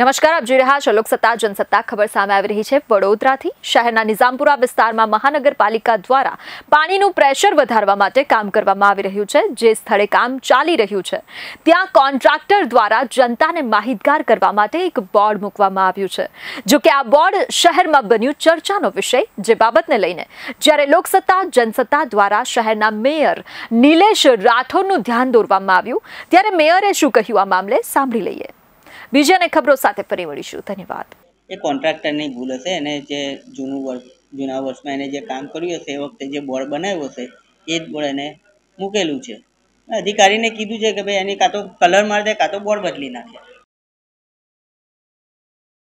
નમસ્કાર આપ જોઈ રહ્યા છો લોકસત્તા જનસત્તા ખબર સામે આવી રહી છે વડોદરાથી શહેરના નિઝામપુરા વિસ્તારમાં મહાનગરપાલિકા દ્વારા પાણીનું પ્રેશર વધારવા માટે કામ કરવામાં આવી રહ્યું છે જે સ્થળે કામ ચાલી રહ્યું છે ત્યાં કોન્ટ્રાક્ટર દ્વારા જનતાને માહિતગાર કરવા માટે એક બોર્ડ મૂકવામાં આવ્યું છે જો કે આ બોર્ડ શહેરમાં બન્યું ચર્ચાનો વિષય જે બાબતને લઈને જ્યારે લોકસત્તા જનસત્તા દ્વારા શહેરના મેયર નિલેશ રાઠોડનું ધ્યાન દોરવામાં આવ્યું ત્યારે મેયરે શું કહ્યું આ મામલે સાંભળી લઈએ બીજાને ખબરો સાથે ફરી મળીશું ધન્યવાદ એ કોન્ટ્રાક્ટરની ભૂલ હશે અને જે જૂનું વર્ષ જૂના વર્ષમાં એને જે કામ કર્યું હશે એ વખતે જે બોર્ડ બનાવ્યો હશે એ જ બોર્ડ એને મૂકેલું છે અધિકારીને કીધું છે કે ભાઈ એની કાં તો કલર મારી દે કાં તો બોર્ડ બદલી નાખે